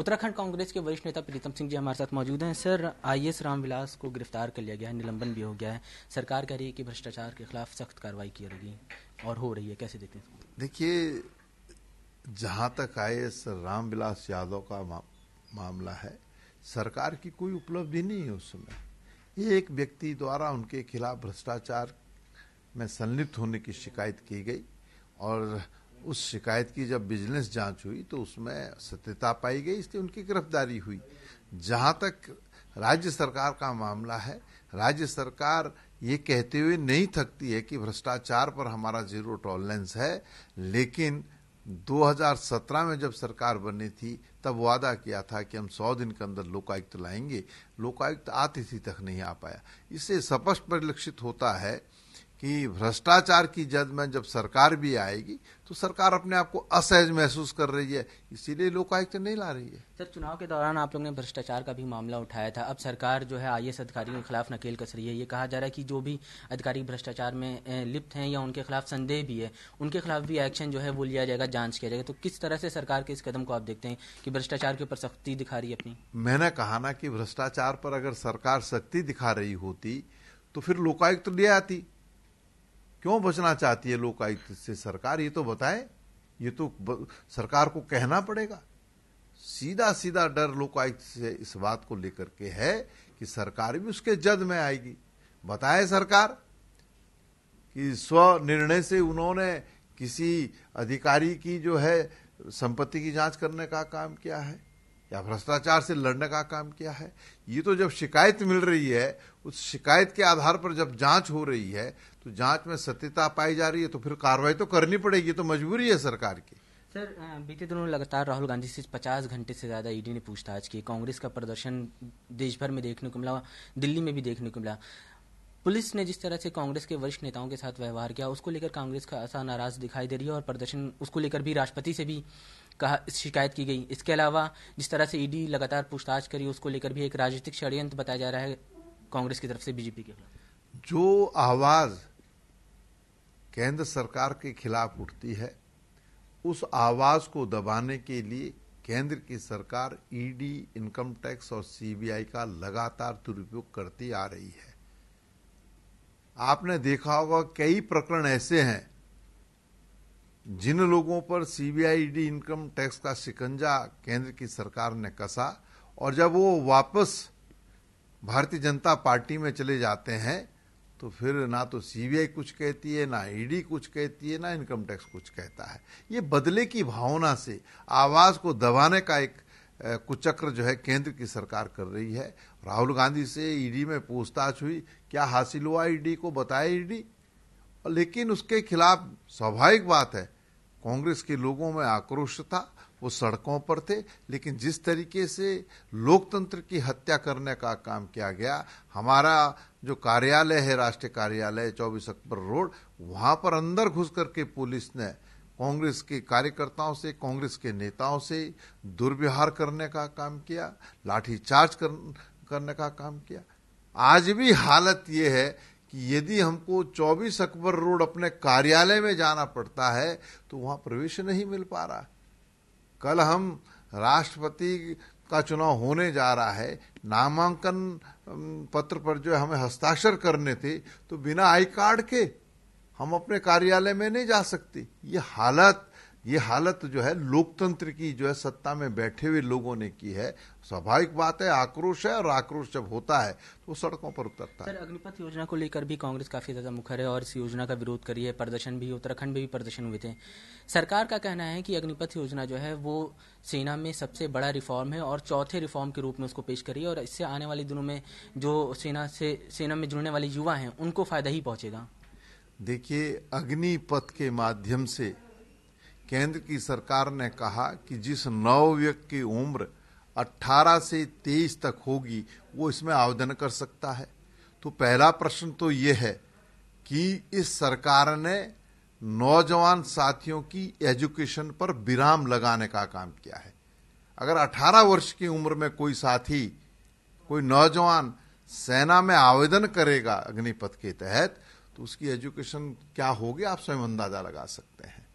उत्तराखंड कांग्रेस के वरिष्ठ नेता प्रीतम सिंह जी हमारे साथ मौजूद हैं सर एस रामविलास को गिरफ्तार कर लिया गया है निलंबन भी हो गया है सरकार कह रही है कि भ्रष्टाचार के खिलाफ सख्त कार्रवाई की जाएगी और हो रही है कैसे देखते हैं देखिए जहां तक आईएस रामविलास यादव का मा, मामला है सरकार की कोई उपलब्धि नहीं है उस समय एक व्यक्ति द्वारा उनके खिलाफ भ्रष्टाचार में संलिप्त होने की शिकायत की गई और उस शिकायत की जब बिजनेस जांच हुई तो उसमें सत्यता पाई गई इसलिए उनकी गिरफ्तारी हुई जहां तक राज्य सरकार का मामला है राज्य सरकार ये कहते हुए नहीं थकती है कि भ्रष्टाचार पर हमारा जीरो टॉलरेंस है लेकिन 2017 में जब सरकार बनी थी तब वादा किया था कि हम 100 दिन के अंदर लोकायुक्त लाएंगे लोकायुक्त आतिथि तक नहीं आ पाया इससे स्पष्ट परिलक्षित होता है कि भ्रष्टाचार की जद में जब सरकार भी आएगी तो सरकार अपने आप को असहज महसूस कर रही है इसीलिए लोकायुक्त नहीं ला रही है सर चुनाव के दौरान आप लोगों ने भ्रष्टाचार का भी मामला उठाया था अब सरकार जो है आई अधिकारियों के खिलाफ नकेल कस रही है ये कहा जा रहा है कि जो भी अधिकारी भ्रष्टाचार में लिप्त हैं या उनके खिलाफ संदेह भी है उनके खिलाफ भी एक्शन जो है वो लिया जाएगा जांच किया जाएगा तो किस तरह से सरकार के इस कदम को आप देखते हैं कि भ्रष्टाचार के ऊपर सख्ती दिखा रही है अपनी मैंने कहा ना कि भ्रष्टाचार पर अगर सरकार सख्ती दिखा रही होती तो फिर लोकायुक्त ले आती क्यों बचना चाहती है लोकायुक्त से सरकार ये तो बताए ये तो ब, सरकार को कहना पड़ेगा सीधा सीधा डर लोकायुक्त से इस बात को लेकर के है कि सरकार भी उसके जद में आएगी बताए सरकार कि स्वनिर्णय से उन्होंने किसी अधिकारी की जो है संपत्ति की जांच करने का काम किया है या भ्रष्टाचार से लड़ने का काम किया है ये तो जब शिकायत मिल रही है उस शिकायत के आधार पर जब जांच हो रही है तो जांच में सत्यता पाई जा रही है तो फिर कार्रवाई तो करनी पड़ेगी तो मजबूरी है सरकार की सर बीते दिनों लगातार राहुल गांधी से 50 घंटे से ज़्यादा ईडी ने पूछताछ की कांग्रेस का प्रदर्शन देश भर में देखने को मिला दिल्ली में भी देखने को मिला पुलिस ने जिस तरह से कांग्रेस के वरिष्ठ नेताओं के साथ व्यवहार किया उसको लेकर कांग्रेस का ऐसा नाराज दिखाई दे रही है और प्रदर्शन उसको लेकर भी राष्ट्रपति से भी कहा शिकायत की गई इसके अलावा जिस तरह से ईडी लगातार पूछताछ करी उसको लेकर भी एक राजनीतिक षड्यंत्र बताया जा रहा है कांग्रेस की तरफ से बीजेपी के खिलाफ जो आवाज केंद्र सरकार के खिलाफ उठती है उस आवाज को दबाने के लिए केंद्र की सरकार ईडी इनकम टैक्स और सीबीआई का लगातार दुरुपयोग करती आ रही है आपने देखा होगा कई प्रकरण ऐसे हैं जिन लोगों पर सीबीआईडी इनकम टैक्स का शिकंजा केंद्र की सरकार ने कसा और जब वो वापस भारतीय जनता पार्टी में चले जाते हैं तो फिर ना तो सीबीआई कुछ कहती है ना ईडी e कुछ कहती है ना इनकम टैक्स कुछ कहता है ये बदले की भावना से आवाज को दबाने का एक कुचक्र जो है केंद्र की सरकार कर रही है राहुल गांधी से ईडी e में पूछताछ हुई क्या हासिल हुआ ईडी e को बताया ईडी e लेकिन उसके खिलाफ स्वाभाविक बात है कांग्रेस के लोगों में आक्रोश था वो सड़कों पर थे लेकिन जिस तरीके से लोकतंत्र की हत्या करने का काम किया गया हमारा जो कार्यालय है राष्ट्रीय कार्यालय चौबीस अक्टूबर रोड वहां पर अंदर घुस करके पुलिस ने कांग्रेस के कार्यकर्ताओं से कांग्रेस के नेताओं से दुर्व्यवहार करने का काम किया लाठीचार्ज कर, करने का काम किया आज भी हालत यह है कि यदि हमको 24 अकबर रोड अपने कार्यालय में जाना पड़ता है तो वहां प्रवेश नहीं मिल पा रहा कल हम राष्ट्रपति का चुनाव होने जा रहा है नामांकन पत्र पर जो हमें हस्ताक्षर करने थे तो बिना आई कार्ड के हम अपने कार्यालय में नहीं जा सकते ये हालत ये हालत जो है लोकतंत्र की जो है सत्ता में बैठे हुए लोगों ने की है स्वाभाविक बात है आक्रोश है और आक्रोश जब होता है तो वो सड़कों पर उतरता है सर अग्निपथ योजना को लेकर भी कांग्रेस काफी ज्यादा मुखर है और इस योजना का विरोध करी है प्रदर्शन भी उत्तराखंड में भी प्रदर्शन हुए थे सरकार का कहना है कि अग्निपथ योजना जो है वो सेना में सबसे बड़ा रिफॉर्म है और चौथे रिफॉर्म के रूप में उसको पेश करिए और इससे आने वाले दिनों में जो सेना से सेना में जुड़ने वाले युवा हैं उनको फायदा ही पहुंचेगा देखिए अग्निपथ के माध्यम से केंद्र की सरकार ने कहा कि जिस नौ व्यक्ति की उम्र 18 से 23 तक होगी वो इसमें आवेदन कर सकता है तो पहला प्रश्न तो ये है कि इस सरकार ने नौजवान साथियों की एजुकेशन पर विराम लगाने का काम किया है अगर 18 वर्ष की उम्र में कोई साथी कोई नौजवान सेना में आवेदन करेगा अग्निपथ के तहत तो उसकी एजुकेशन क्या होगी आप स्वयं अंदाजा लगा सकते हैं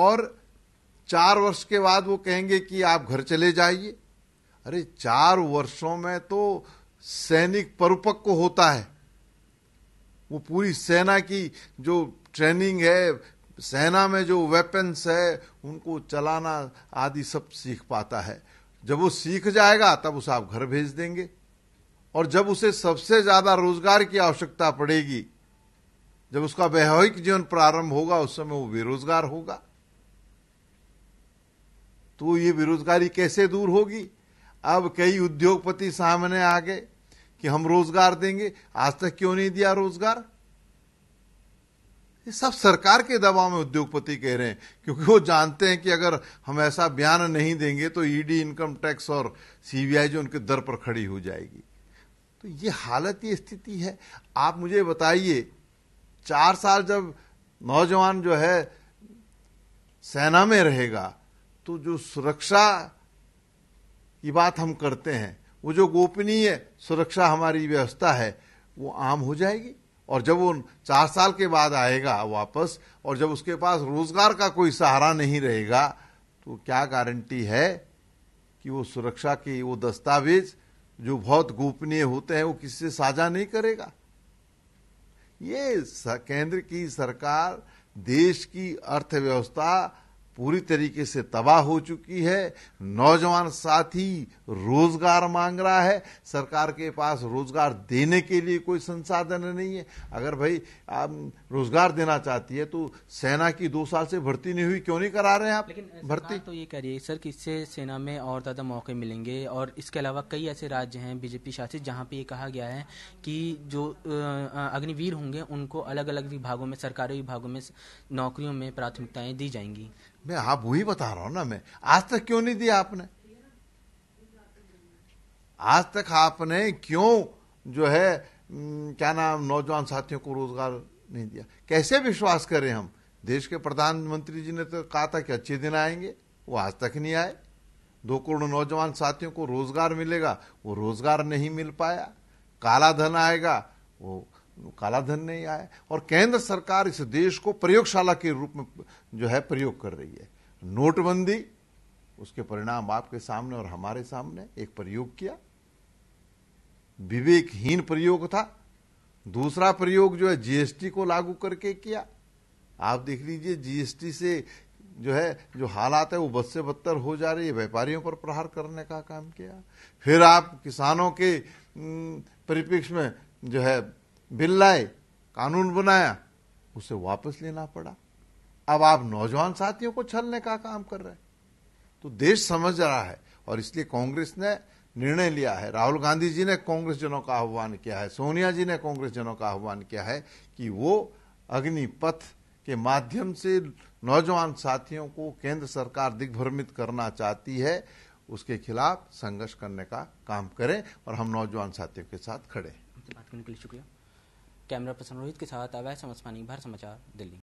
और चार वर्ष के बाद वो कहेंगे कि आप घर चले जाइए अरे चार वर्षों में तो सैनिक परिपक्व होता है वो पूरी सेना की जो ट्रेनिंग है सेना में जो वेपन्स है उनको चलाना आदि सब सीख पाता है जब वो सीख जाएगा तब उसे आप घर भेज देंगे और जब उसे सबसे ज्यादा रोजगार की आवश्यकता पड़ेगी जब उसका वैवाहिक जीवन प्रारंभ होगा उस समय वो बेरोजगार होगा तो ये बेरोजगारी कैसे दूर होगी अब कई उद्योगपति सामने आ गए कि हम रोजगार देंगे आज तक क्यों नहीं दिया रोजगार ये सब सरकार के दबाव में उद्योगपति कह रहे हैं क्योंकि वो जानते हैं कि अगर हम ऐसा बयान नहीं देंगे तो ईडी इनकम टैक्स और सीबीआई जो उनके दर पर खड़ी हो जाएगी तो ये हालत ये स्थिति है आप मुझे बताइए चार साल जब नौजवान जो है सेना में रहेगा तो जो सुरक्षा की बात हम करते हैं वो जो गोपनीय सुरक्षा हमारी व्यवस्था है वो आम हो जाएगी और जब वो चार साल के बाद आएगा वापस और जब उसके पास रोजगार का कोई सहारा नहीं रहेगा तो क्या गारंटी है कि वो सुरक्षा की वो दस्तावेज जो बहुत गोपनीय होते हैं वो किसी से साझा नहीं करेगा ये केंद्र की सरकार देश की अर्थव्यवस्था पूरी तरीके से तबाह हो चुकी है नौजवान साथी रोजगार मांग रहा है सरकार के पास रोजगार देने के लिए कोई संसाधन नहीं है अगर भाई आप रोजगार देना चाहती है तो सेना की दो साल से भर्ती नहीं हुई क्यों नहीं करा रहे हैं आप लेकिन भर्ती तो ये कह रही है सर कि इससे सेना में और ज्यादा मौके मिलेंगे और इसके अलावा कई ऐसे राज्य हैं बीजेपी शासित जहाँ पे ये कहा गया है कि जो अग्निवीर होंगे उनको अलग अलग विभागों में सरकारी विभागों में नौकरियों में प्राथमिकताएं दी जाएंगी मैं आप वही बता रहा हूं ना मैं आज तक क्यों नहीं दिया आपने आज तक आपने क्यों जो है क्या नाम नौजवान साथियों को रोजगार नहीं दिया कैसे विश्वास करें हम देश के प्रधानमंत्री जी ने तो कहा था कि अच्छे दिन आएंगे वो आज तक नहीं आए दो करोड़ नौजवान साथियों को रोजगार मिलेगा वो रोजगार नहीं मिल पाया काला धन आएगा वो कालाधन नहीं आए और केंद्र सरकार इस देश को प्रयोगशाला के रूप में जो है प्रयोग कर रही है नोटबंदी उसके परिणाम आपके सामने और हमारे सामने एक प्रयोग किया विवेकहीन प्रयोग था दूसरा प्रयोग जो है जीएसटी को लागू करके किया आप देख लीजिए जीएसटी से जो है जो हालात है वो बद से बदतर हो जा रही है व्यापारियों पर प्रहार करने का काम किया फिर आप किसानों के परिप्रेक्ष्य में जो है बिल लाए कानून बनाया उसे वापस लेना पड़ा अब आप नौजवान साथियों को छलने का काम कर रहे हैं तो देश समझ रहा है और इसलिए कांग्रेस ने निर्णय लिया है राहुल गांधी जी ने कांग्रेस जनों का आह्वान किया है सोनिया जी ने कांग्रेस जनों का आह्वान किया है कि वो अग्निपथ के माध्यम से नौजवान साथियों को केंद्र सरकार दिग्भ्रमित करना चाहती है उसके खिलाफ संघर्ष करने का काम करें और हम नौजवान साथियों के साथ खड़े बात करने के लिए शुक्रिया कैमरा पर्सन रोहित के साथ अवैध समस्मानी भर समाचार दिल्ली